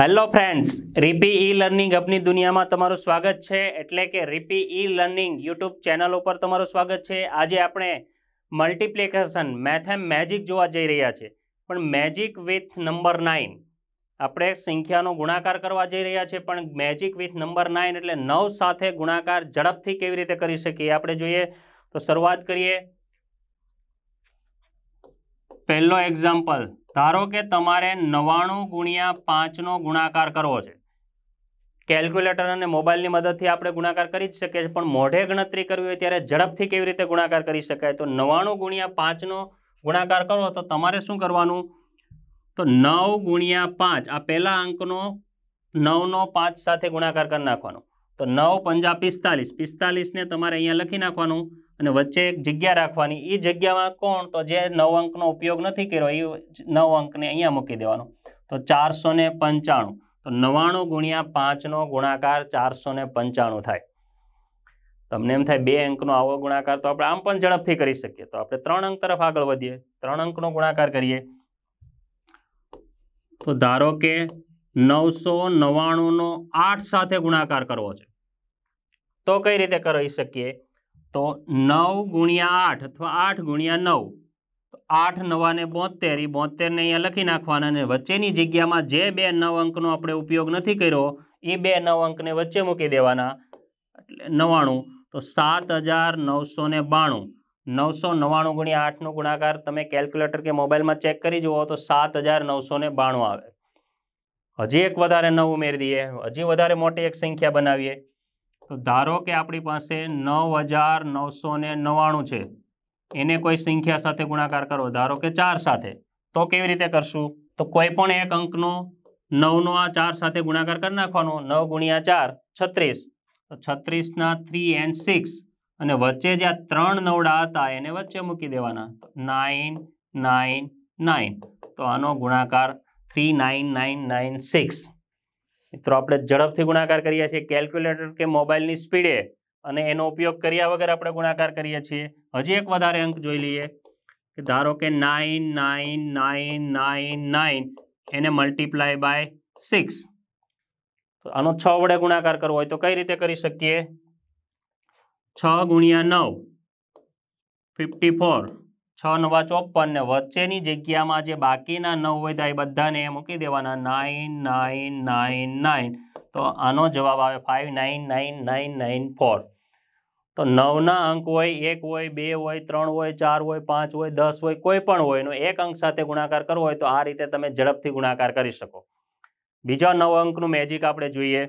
hello friends રીપી e learning અપની દુનિયામાં તમારું સ્વાગત છે એટલે કે રીપી ઈ લર્નિંગ યુટ્યુબ ચેનલ ઉપર તમારું સ્વાગત છે આજે આપણે મલ્ટિપ્લિકેશન મેથેમ મેજિક જોવા જઈ રહ્યા છે પણ મેજિક વિથ નંબર નાઇન આપણે સંખ્યાનો ગુણાકાર કરવા જઈ રહ્યા છે પણ મેજિક વિથ નંબર નાઇન એટલે નવ સાથે ગુણાકાર ઝડપથી કેવી રીતે કરી શકીએ આપણે જોઈએ તો શરૂઆત કરીએ પહેલો એક્ઝામ્પલ ધારો કે તમારે નવ્વાણું ગુણ્યા પાંચનો ગુણાકાર કરવો છે કેલ્ક્યુલેટર અને મોબાઈલની મદદથી આપણે ગુણાકાર કરી જ શકીએ છીએ પણ મોઢે ગણતરી કરવી હોય ત્યારે ઝડપથી કેવી રીતે ગુણાકાર કરી શકાય તો નવ્વાણું ગુણ્યા પાંચનો ગુણાકાર કરો તો તમારે શું કરવાનું તો નવ ગુણ્યા પાંચ આ પહેલા અંકનો નવનો પાંચ સાથે ગુણાકાર કરી નાખવાનો તો નવ પંજા પિસ્તાલીસ પિસ્તાલીસને તમારે અહીંયા લખી નાખવાનું અને વચ્ચે એક જગ્યા રાખવાની એ જગ્યામાં કોણ તો જે નવ અંકનો ઉપયોગ નથી કર્યો એ નવ અંકને અહીંયા મૂકી દેવાનો તો ચારસો ને પંચાણું તો નવાણું ગુણ્યા પાંચનો ગુણાકાર ચારસો ને પંચાણું થાય તમને એમ થાય બે અંકનો આવો ગુણાકાર તો આપણે આમ પણ ઝડપથી કરી શકીએ તો આપણે ત્રણ અંક તરફ આગળ વધીએ ત્રણ અંકનો ગુણાકાર કરીએ તો ધારો કે નવસો નવ્વાણુંનો આઠ સાથે ગુણાકાર કરવો છે તો કઈ રીતે કરી શકીએ તો નવ ગુણ્યા આઠ અથવા આઠ ગુણ્યા નવ આઠ નવાને બોતેર એ બોતેરને અહીંયા લખી નાખવાના અને વચ્ચેની જગ્યામાં જે બે નવ અંકનો આપણે ઉપયોગ નથી કર્યો એ બે નવ અંકને વચ્ચે મૂકી દેવાના એટલે નવ્વાણું તો સાત હજાર નવસો ને બાણું નવસો નવાણું ગુણ્યા આઠનો ગુણાકાર તમે કેલ્ક્યુલેટર કે મોબાઈલમાં ચેક કરી જુઓ તો સાત હજાર નવસો ને બાણું આવે હજી એક વધારે નવ ઉમેરી દઈએ હજી વધારે મોટી એક સંખ્યા બનાવીએ તો ધારો કે આપણી પાસે નવ હજાર નવસો ને નવ્વાણું છે એને કોઈ સંખ્યા સાથે ગુણાકાર કરો ધારો કે ચાર સાથે તો કેવી રીતે કરશું તો કોઈ પણ એક અંકનો નવનો આ ચાર સાથે ગુણાકાર કરી નાખવાનો નવ ગુણ્યા ચાર છત્રીસ તો છત્રીસના થ્રી એન્ડ સિક્સ અને વચ્ચે જ્યાં ત્રણ નવડા હતા એને વચ્ચે મૂકી દેવાના નાઇન નાઇન નાઇન તો આનો ગુણાકાર three nine nine nine six મિત્રો આપણે ઝડપથી ગુણાકાર કરીએ છીએ કેલ્ક્યુલેટર કે મોબાઈલની સ્પીડે અને એનો ઉપયોગ કર્યા વગર આપણે ગુણાકાર કરીએ છીએ હજી એક વધારે અંક જોઈ લઈએ કે ધારો કે nine nine nine nine nine એને મલ્ટીપ્લાય બાય સિક્સ તો આનો છ વડે ગુણાકાર કરવો હોય તો કઈ રીતે કરી શકીએ છ ગુણ્યા નવ ફિફ્ટી ફોર છ નવા ચોપન ને વચ્ચેની જગ્યામાં જે બાકીના નવ હોય તો એ બધાને મૂકી દેવાના નાઇન નાઇન નાઇન નાઇન તો આનો જવાબ આવે five nine nine nine nine four તો નવના અંક હોય એક હોય બે હોય ત્રણ હોય ચાર હોય પાંચ હોય દસ હોય કોઈ પણ હોય એનો એક અંક સાથે ગુણાકાર કરવો હોય તો આ રીતે તમે ઝડપથી ગુણાકાર કરી શકો બીજા નવ અંકનું મેજિક આપણે જોઈએ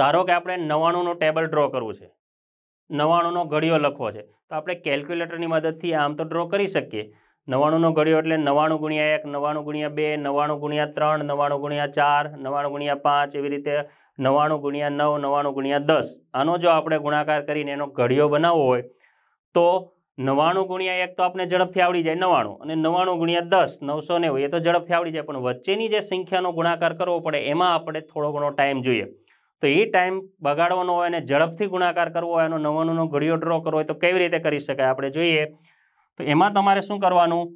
ધારો કે આપણે નવ્વાણુંનું ટેબલ ડ્રો કરવું છે નવ્વાણુંનો ઘડિયો લખવો છે તો આપણે કેલ્ક્યુલેટરની મદદથી આમ તો ડ્રો કરી શકીએ નવ્વાણુંનો ઘડિયો એટલે નવ્વાણું ગુણ્યા એક નવ્વાણું ગુણ્યા બે નવ્વાણું ગુણ્યા ત્રણ નવ્વાણું ગુણ્યા ચાર નવ્વાણું ગુણ્યા પાંચ એવી રીતે નવ્વાણું ગુણ્યા નવ નવ્વાણું ગુણ્યા દસ આનો જો આપણે ગુણાકાર કરીને એનો ઘડિયો બનાવવો હોય તો નવ્વાણું ગુણ્યા એક તો આપણે ઝડપથી આવડી જાય નવ્વાણું અને નવ્વાણું ગુણ્યા દસ નવસો નેવું એ તો ઝડપથી આવડી જાય પણ વચ્ચેની જે સંખ્યાનો ગુણાકાર કરવો પડે એમાં આપણે થોડો ઘણો ટાઈમ જોઈએ તો એ ટાઈમ બગાડવાનો હોય અને ઝડપથી ગુણાકાર કરવો હોય એનો નવાણુંનો ઘડિયો ડ્રો કરવો હોય તો કેવી રીતે કરી શકાય આપણે જોઈએ તો એમાં તમારે શું કરવાનું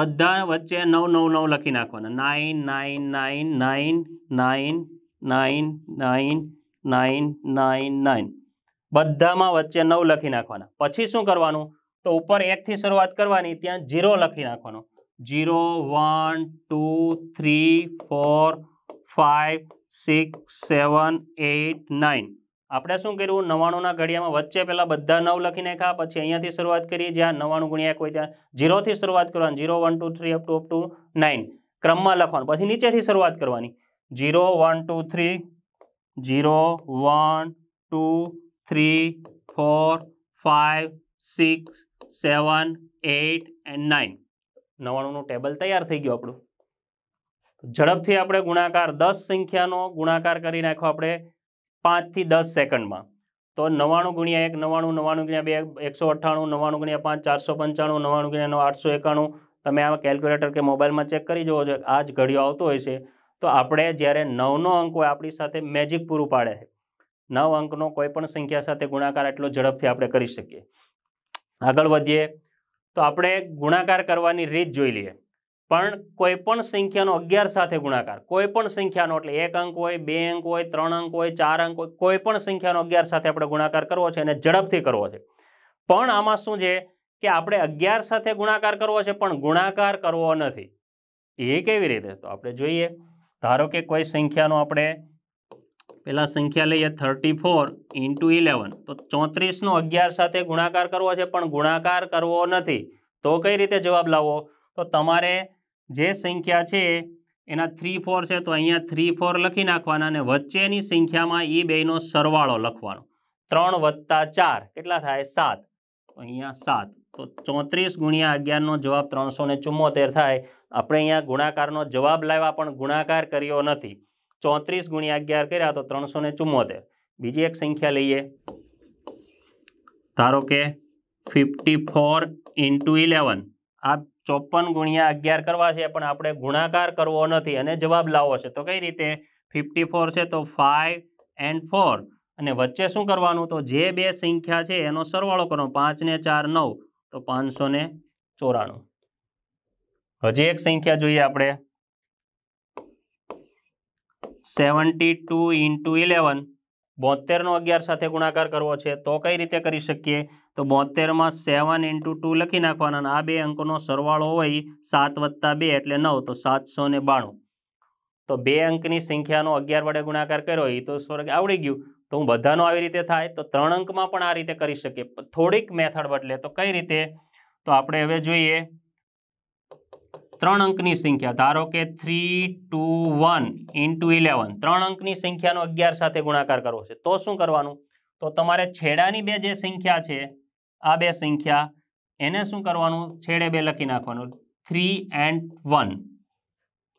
બધા વચ્ચે નવ નવ નવ લખી નાખવાના nine nine nine nine nine nine nine nine nine nine બધામાં વચ્ચે નવ લખી નાખવાના પછી શું કરવાનું તો ઉપર એકથી શરૂઆત કરવાની ત્યાં જીરો લખી નાખવાનો zero one two three four five six seven eight nine આપણે શું કર્યું નવ્વાણુંના ઘડિયામાં વચ્ચે પહેલાં બધા નવ લખી નાખ્યા પછી અહીંયાથી શરૂઆત કરીએ જ્યાં નવ્વાણું ગુણ્યા હોય ત્યાં જીરોથી શરૂઆત કરવાની zero one two three up to up to nine ક્રમમાં લખવાનું પછી નીચેથી શરૂઆત કરવાની zero one two three zero one two three four five six seven eight and nine નવ્વાણુંનું ટેબલ તૈયાર થઈ ગયું આપણું ઝડપથી આપણે ગુણાકાર દસ સંખ્યાનો ગુણાકાર કરી નાખો આપણે પાંચથી દસ સેકન્ડમાં તો નવ્વાણું ગુણ્યા એક નવ્વાણું નવ્વાણું ગુણ્યા બે એકસો અઠ્ઠાણું નવ્વાણું ગુણ્યા પાંચ ચારસો પંચાણું નવ્વાણું ગુણ્યા નવ આઠસો એકાણું તમે આ કેલ્ક્યુલેટર કે મોબાઈલમાં ચેક કરી જુઓ છો આ જ ઘડિયો આવતો હોય છે તો આપણે જ્યારે નવનો અંક હોય આપણી સાથે મેજિક પૂરું પાડે છે નવ અંકનો કોઈ પણ સંખ્યા સાથે ગુણાકાર એટલો ઝડપથી આપણે કરી શકીએ આગળ વધીએ તો આપણે ગુણાકાર કરવાની રીત જોઈ લઈએ પણ કોઈપણ સંખ્યાનો અગિયાર સાથે ગુણાકાર કોઈપણ સંખ્યાનો એટલે એક અંક હોય બે અંક હોય ત્રણ અંક હોય ચાર અંક હોય કોઈપણ સંખ્યાનો અગિયાર સાથે આપણે ગુણાકાર કરવો છે અને ઝડપથી કરવો છે પણ આમાં શું છે કે આપણે અગિયાર સાથે ગુણાકાર કરવો છે પણ ગુણાકાર કરવો નથી એ કેવી રીતે તો આપણે જોઈએ ધારો કે કોઈ સંખ્યાનો આપણે પહેલાં સંખ્યા લઈએ થર્ટી ફોર ઇન્ટુ ઇલેવન તો ચોત્રીસનો અગિયાર સાથે ગુણાકાર કરવો છે પણ ગુણાકાર કરવો નથી તો કઈ રીતે જવાબ લાવવો તો તમારે જે સંખ્યા છે એના થ્રી ફોર છે તો અહીંયા થ્રી ફોર લખી નાખવાના અને વચ્ચેની સંખ્યામાં એ બેનો સરવાળો લખવાનો ત્રણ વત્તા ચાર કેટલા થાય સાત અહીંયા સાત તો ચોત્રીસ ગુણ્યા અગિયારનો જવાબ ત્રણસો ને ચુમ્મોતેર થાય આપણે અહીંયા ગુણાકારનો જવાબ લાવ્યા પણ ગુણાકાર કર્યો નથી ચોત્રીસ ગુણ્યા અગિયાર કર્યા તો ત્રણસો ને ચુમ્મોતેર બીજી એક સંખ્યા લઈએ ધારો કે ફિફ્ટી ફોર ઇન્ટુ ઇલેવન આ ચોપન ગુણ્યા અગિયાર કરવા છે પણ આપણે ગુણાકાર કરવો નથી અને જવાબ લાવવો છે તો કઈ રીતે ફિફ્ટી છે તો ફાઇવ એન્ડ ફોર અને વચ્ચે શું કરવાનું તો જે બે સંખ્યા છે એનો સરવાળો કરવાનો પાંચ ને ચાર નવ તો પાંચસો ને ચોરાણું હજી એક સંખ્યા જોઈએ આપણે સેવન્ટી ટુ ઇન્ટુ ઇલેવન બોતેરનો અગિયાર સાથે ગુણાકાર કરવો છે તો કઈ રીતે કરી શકીએ તો બોતેરમાં સેવન ઇન્ટુ ટુ લખી નાખવાના આ બે અંકનો સરવાળો હોય સાત વત્તા બે એટલે નવ તો સાતસો ને બાણું તો બે અંકની સંખ્યાનો અગિયાર વડે ગુણાકાર કર્યો એ તો સ્વર્ગ આવડી ગયું તો હું બધાનો આવી રીતે થાય તો ત્રણ અંકમાં પણ આ રીતે કરી શકીએ થોડીક મેથડ બદલે તો કઈ રીતે તો આપણે હવે જોઈએ ત્રણ અંકની સંખ્યા ધારો કે three two one into eleven ત્રણ અંકની સંખ્યાનો અગિયાર સાથે ગુણાકાર કરવો છે તો શું કરવાનું તો તમારે છેડાની બે જે સંખ્યા છે આ બે સંખ્યા એને શું કરવાનું છેડે બે લખી નાખવાનું થ્રી એન્ડ વન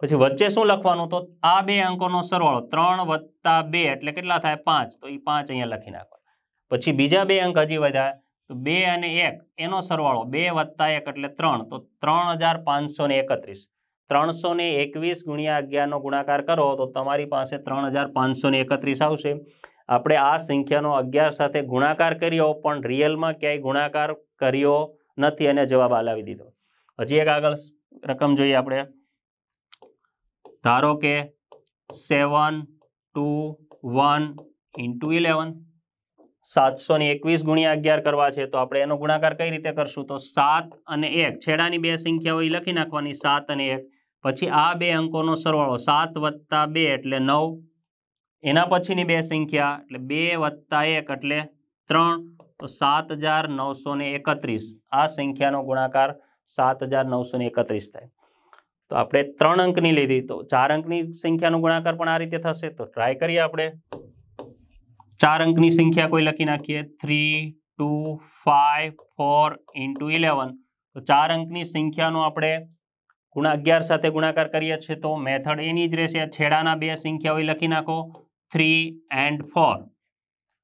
પછી વચ્ચે શું લખવાનું તો આ બે અંકોનો સરવાળો ત્રણ વત્તા બે એટલે કેટલા થાય પાંચ તો એ પાંચ અહીંયા લખી નાખવાનું પછી બીજા બે અંક હજી વધારે તો બે અને એક એનો સરવાળો બે વત્તા એક એટલે ત્રણ તો ત્રણ હજાર પાંચસો ને એકત્રીસ ત્રણસો ને એકવીસ ગુણ્યા અગિયારનો ગુણાકાર કરો તો તમારી પાસે ત્રણ હજાર પાંચસો ને એકત્રીસ આવશે આપણે આ સંખ્યાનો અગિયાર સાથે ગુણાકાર કર્યો પણ રિયલમાં ક્યાંય ગુણાકાર કર્યો નથી અને જવાબ આલાવી દીધો હજી એક આગળ રકમ જોઈએ આપણે ધારો કે seven two one into eleven સાતસો ને એકવીસ ગુણ્યા અગિયાર કરવા છે તો આપણે એનો ગુણાકાર કઈ રીતે કરશું તો સાત અને એક છેડાની બે સંખ્યાઓ એ લખી નાખવાની સાત અને એક પછી આ બે અંકોનો સરવાળો સાત વત્તા બે એટલે નવ એના પછીની બે સંખ્યા એટલે 2 + 1 એટલે 3 તો 7931 આ સંખ્યાનો ગુણાકાર 7931 થાય તો આપણે ત્રણ અંકની લીધી તો ચાર અંકની સંખ્યાનો ગુણાકાર પણ આ રીતે થશે તો ટ્રાય કરીએ આપણે ચાર અંકની સંખ્યા કોઈ લખી નાખીએ 3254 * 11 તો ચાર અંકની સંખ્યાનો આપણે ગુણ 11 સાથે ગુણાકાર કરીએ છે તો મેથડ એની જ રહેશે આ છેડાના બે સંખ્યા હોય લખી નાખો થ્રી એન્ડ ફોર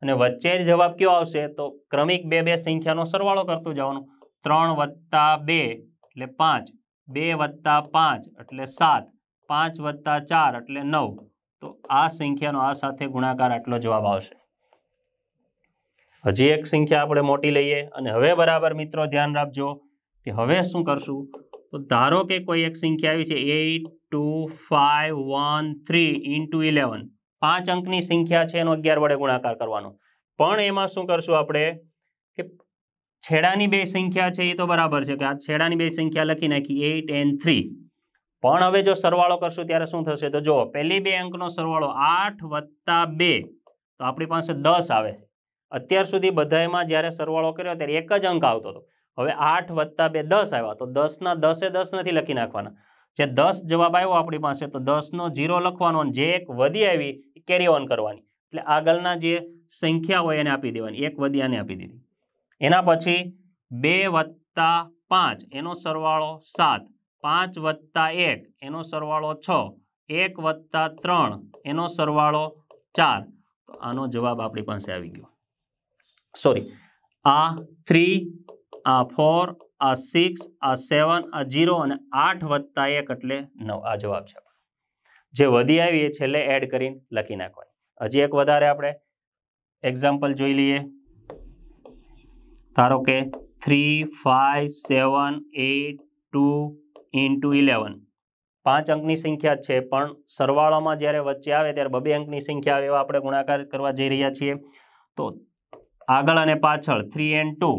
અને વચ્ચે જવાબ કયો આવશે તો ક્રમિક બે બે સંખ્યાનો સરવાળો કરતો જવાનો ત્રણ વત્તા બે એટલે પાંચ બે વત્તા પાંચ એટલે સાત પાંચ વત્તા ચાર એટલે નવ તો આ સંખ્યાનો આ સાથે ગુણાકાર આટલો જવાબ આવશે હજી એક સંખ્યા આપણે મોટી લઈએ અને હવે બરાબર મિત્રો ધ્યાન રાખજો કે હવે શું કરશું તો ધારો કે કોઈ એક સંખ્યા આવી છે eight two five one three into eleven પાંચ અંકની સંખ્યા છે એનો અગિયાર વડે ગુણાકાર કરવાનો પણ એમાં શું કરશું આપણે કે છેડાની બે સંખ્યા છે એ તો બરાબર છે કે આ છેડાની બે સંખ્યા લખી નાખી એઇટ એન્ડ થ્રી પણ હવે જો સરવાળો કરશું ત્યારે શું થશે તો જો પહેલી બે અંકનો સરવાળો આઠ વત્તા બે તો આપણી પાસે દસ આવે અત્યાર સુધી બધામાં જ્યારે સરવાળો કર્યો ત્યારે એક જ અંક આવતો હતો હવે આઠ વત્તા બે દસ આવ્યા તો દસના દસે દસ નથી લખી નાખવાના જે દસ જવાબ આવ્યો આપણી પાસે તો દસનો જીરો લખવાનો જે એક વધી આવી એ કેરી ઓન કરવાની એટલે આગળના જે સંખ્યા હોય એને આપી દેવાની એક વધી આને આપી દીધી એના પછી બે વત્તા પાંચ એનો સરવાળો સાત પાંચ વત્તા એક એનો સરવાળો છ એક વત્તા ત્રણ એનો સરવાળો ચાર તો આનો જવાબ આપણી પાસે આવી ગયો સોરી આ થ્રી આ ફોર આ સિક્સ આ સેવન આ જીરો અને આઠ વત્તા એક એટલે નવ આ જવાબ છે જે વધી આવી એ છેલ્લે એડ કરીને લખી નાખવાની હજી એક વધારે આપણે એક્ઝામ્પલ જોઈ લઈએ ધારો કે three five seven eight two into eleven પાંચ અંકની સંખ્યા છે પણ સરવાળામાં જ્યારે વચ્ચે આવે ત્યારે બબે અંકની સંખ્યા આવે એવા આપણે ગુણાકાર કરવા જઈ રહ્યા છીએ તો આગળ અને પાછળ થ્રી એન્ડ ટુ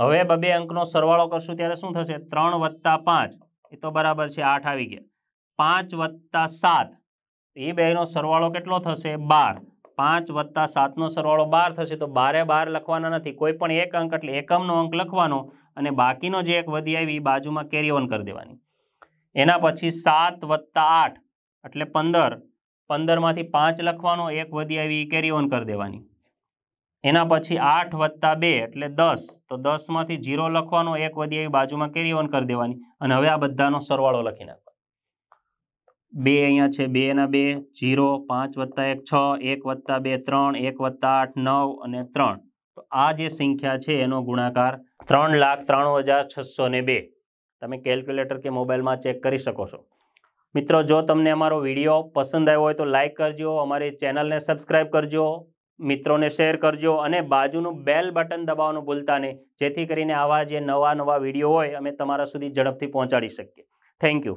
હવે બબે અંકનો સરવાળો કરશું ત્યારે શું થશે ત્રણ વત્તા પાંચ એ તો બરાબર છે આઠ આવી ગયા પાંચ વત્તા સાત એ બેનો સરવાળો કેટલો થશે બાર પાંચ વત્તા સાતનો સરવાળો બાર થશે તો બારે બાર લખવાના નથી કોઈ પણ એક અંક એટલે એકમનો અંક લખવાનો અને બાકીનો જે એક વધી આવી એ બાજુમાં કેરી ઓન કરી દેવાની એના પછી સાત વત્તા આઠ એટલે પંદર પંદરમાંથી પાંચ લખવાનો એક વધી આવી એ કેરી ઓન કરી દેવાની એના પછી આઠ વત્તા બે એટલે દસ તો દસમાંથી જીરો લખવાનો એક વધી એવી બાજુમાં કેરી ઓન કરી દેવાની અને હવે આ બધાનો સરવાળો લખી નાખવાનો બે અહીંયા છે બે ના બે જીરો પાંચ વત્તા એક છ એક વત્તા બે ત્રણ એક વત્તા આઠ નવ અને ત્રણ તો આ જે સંખ્યા છે એનો ગુણાકાર ત્રણ લાખ ત્રાણું હજાર છસો ને બે તમે કેલ્ક્યુલેટર કે મોબાઈલમાં ચેક કરી શકો છો મિત્રો જો તમને અમારો વિડીયો પસંદ આવ્યો હોય તો લાઇક કરજો અમારી ચેનલને સબસ્ક્રાઈબ કરજો મિત્રોને શેર કરજો અને બાજુનું બેલ બટન દબાવવાનું ભૂલતા નહીં જેથી કરીને આવા જે નવા નવા વિડીયો હોય અમે તમારા સુધી ઝડપથી પહોંચાડી શકીએ થેન્ક યુ